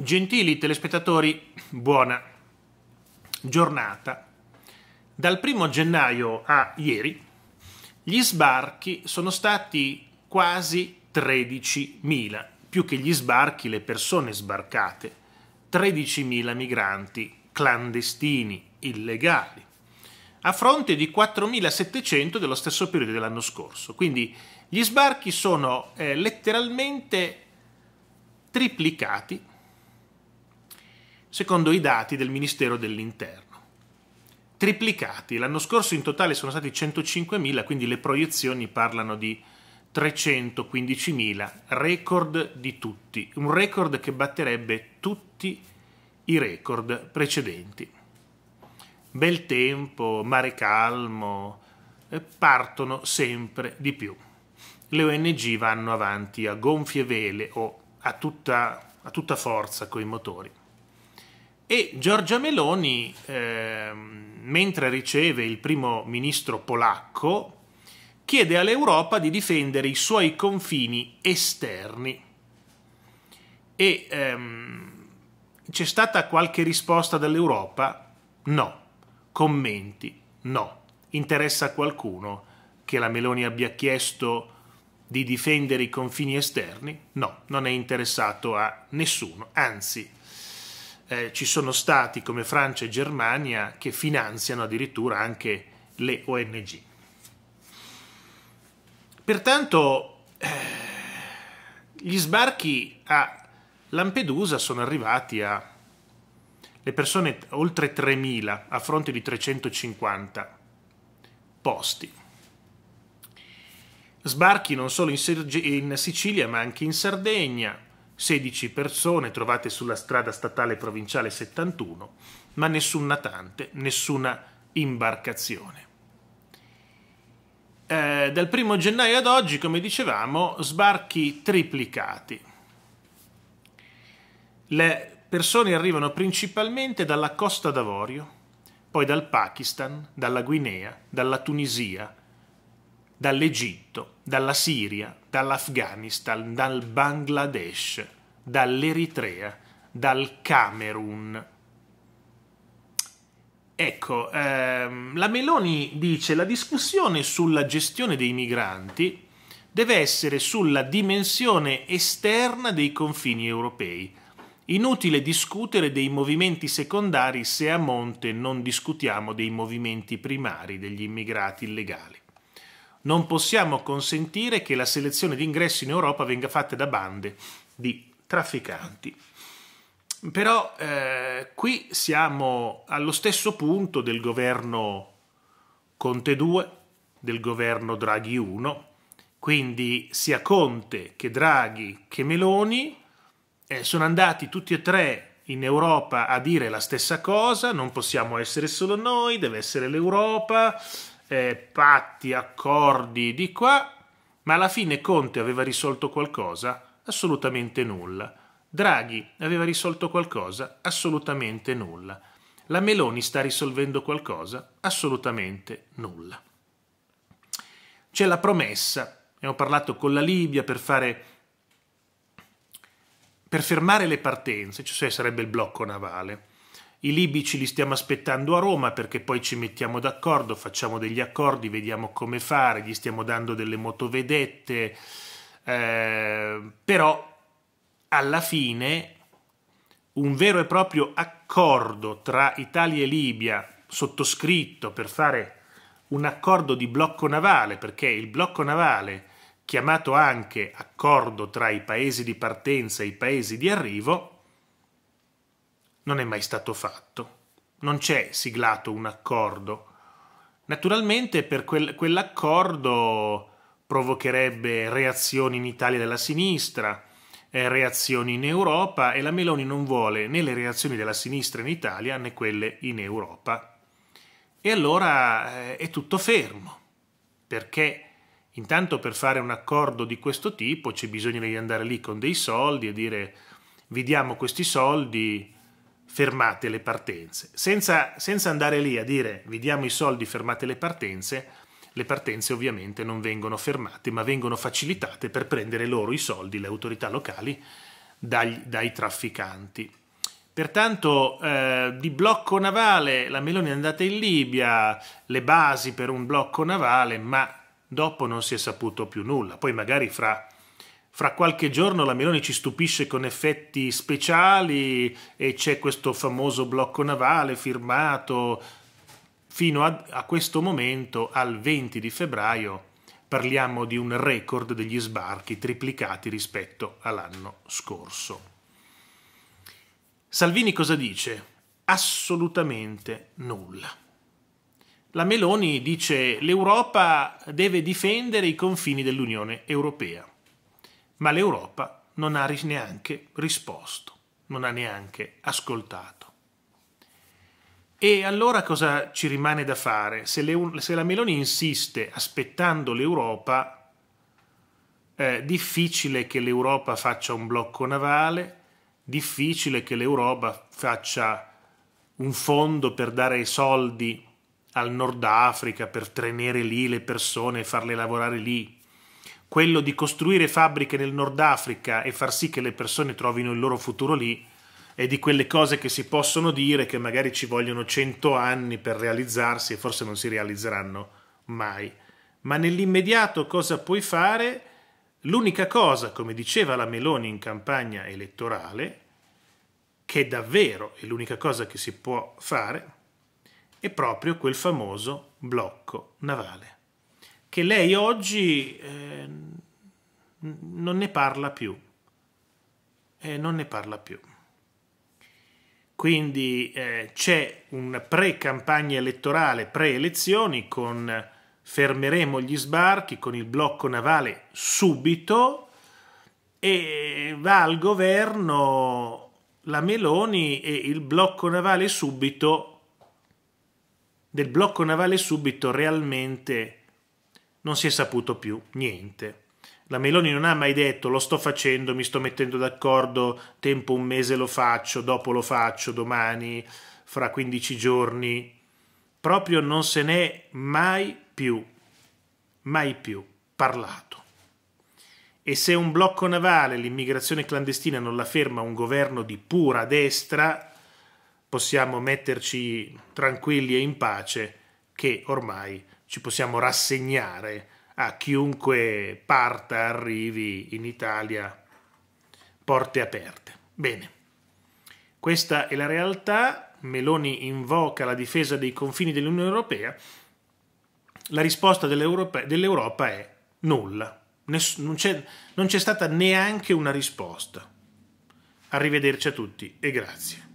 Gentili telespettatori, buona giornata. Dal primo gennaio a ieri gli sbarchi sono stati quasi 13.000, più che gli sbarchi, le persone sbarcate, 13.000 migranti clandestini, illegali, a fronte di 4.700 dello stesso periodo dell'anno scorso. Quindi gli sbarchi sono eh, letteralmente triplicati secondo i dati del Ministero dell'Interno. Triplicati, l'anno scorso in totale sono stati 105.000, quindi le proiezioni parlano di 315.000, record di tutti, un record che batterebbe tutti i record precedenti. Bel tempo, mare calmo, eh, partono sempre di più. Le ONG vanno avanti a gonfie vele o a tutta, a tutta forza coi motori. E Giorgia Meloni, eh, mentre riceve il primo ministro polacco, chiede all'Europa di difendere i suoi confini esterni. E ehm, c'è stata qualche risposta dall'Europa? No. Commenti? No. Interessa a qualcuno che la Meloni abbia chiesto di difendere i confini esterni? No, non è interessato a nessuno, anzi eh, ci sono stati come Francia e Germania che finanziano addirittura anche le ONG. Pertanto eh, gli sbarchi a Lampedusa sono arrivati a le persone oltre 3.000 a fronte di 350 posti. Sbarchi non solo in, Sicilia ma anche in Sardegna, 16 persone trovate sulla strada statale provinciale 71, ma nessun natante, nessuna imbarcazione. Eh, dal 1 gennaio ad oggi, come dicevamo, sbarchi triplicati. Le persone arrivano principalmente dalla Costa d'Avorio, poi dal Pakistan, dalla Guinea, dalla Tunisia, dall'Egitto, dalla Siria, dall'Afghanistan, dal Bangladesh, dall'Eritrea, dal Camerun. Ecco, ehm, la Meloni dice la discussione sulla gestione dei migranti deve essere sulla dimensione esterna dei confini europei. Inutile discutere dei movimenti secondari se a monte non discutiamo dei movimenti primari degli immigrati illegali. Non possiamo consentire che la selezione di ingressi in Europa venga fatta da bande di trafficanti. Però eh, qui siamo allo stesso punto del governo Conte 2, del governo Draghi 1, quindi sia Conte che Draghi che Meloni eh, sono andati tutti e tre in Europa a dire la stessa cosa, non possiamo essere solo noi, deve essere l'Europa, eh, patti, accordi di qua, ma alla fine Conte aveva risolto qualcosa? Assolutamente nulla. Draghi aveva risolto qualcosa? Assolutamente nulla. La Meloni sta risolvendo qualcosa? Assolutamente nulla. C'è la promessa, abbiamo parlato con la Libia per fare per fermare le partenze, cioè sarebbe il blocco navale. I libici li stiamo aspettando a Roma perché poi ci mettiamo d'accordo, facciamo degli accordi, vediamo come fare, gli stiamo dando delle motovedette, eh, però alla fine un vero e proprio accordo tra Italia e Libia sottoscritto per fare un accordo di blocco navale, perché il blocco navale, chiamato anche accordo tra i paesi di partenza e i paesi di arrivo, non è mai stato fatto. Non c'è siglato un accordo. Naturalmente per quel, quell'accordo provocherebbe reazioni in Italia della sinistra, eh, reazioni in Europa e la Meloni non vuole né le reazioni della sinistra in Italia né quelle in Europa. E allora eh, è tutto fermo, perché intanto per fare un accordo di questo tipo c'è bisogno di andare lì con dei soldi e dire vi diamo questi soldi fermate le partenze. Senza, senza, andare lì a dire vi diamo i soldi, fermate le partenze, le partenze ovviamente non vengono fermate, ma vengono facilitate per prendere loro i soldi, le autorità locali, dai, dai trafficanti. Pertanto eh, di blocco navale, la Meloni è andata in Libia, le basi per un blocco navale, ma dopo non si è saputo più nulla. Poi magari fra fra qualche giorno la Meloni ci stupisce con effetti speciali e c'è questo famoso blocco navale firmato fino a, a, questo momento al 20 di febbraio parliamo di un record degli sbarchi triplicati rispetto all'anno scorso. Salvini cosa dice? Assolutamente nulla. La Meloni dice l'Europa deve difendere i confini dell'Unione Europea ma l'Europa non ha neanche risposto, non ha neanche ascoltato. E allora cosa ci rimane da fare? Se, le, se la Meloni insiste aspettando l'Europa, è eh, difficile che l'Europa faccia un blocco navale, difficile che l'Europa faccia un fondo per dare i soldi al Nord Africa, per tenere lì le persone e farle lavorare lì quello di costruire fabbriche nel Nord Africa e far sì che le persone trovino il loro futuro lì, è di quelle cose che si possono dire che magari ci vogliono cento anni per realizzarsi e forse non si realizzeranno mai. Ma nell'immediato cosa puoi fare? L'unica cosa, come diceva la Meloni in campagna elettorale, che davvero è l'unica cosa che si può fare, è proprio quel famoso blocco navale che lei oggi eh, non ne parla più. Eh, non ne parla più. Quindi eh, c'è una pre-campagna elettorale, pre-elezioni, con fermeremo gli sbarchi, con il blocco navale subito, e va al governo la Meloni e il blocco navale subito del blocco navale subito realmente non si è saputo più niente. La Meloni non ha mai detto lo sto facendo, mi sto mettendo d'accordo, tempo un mese lo faccio, dopo lo faccio, domani, fra 15 giorni. Proprio non se n'è mai più, mai più parlato. E se un blocco navale, l'immigrazione clandestina non la ferma un governo di pura destra, possiamo metterci tranquilli e in pace che ormai ci possiamo rassegnare a chiunque parta, arrivi in Italia, porte aperte. Bene, questa è la realtà, Meloni invoca la difesa dei confini dell'Unione Europea, la risposta dell'Europa, è nulla, non c'è stata neanche una risposta. Arrivederci a tutti e grazie.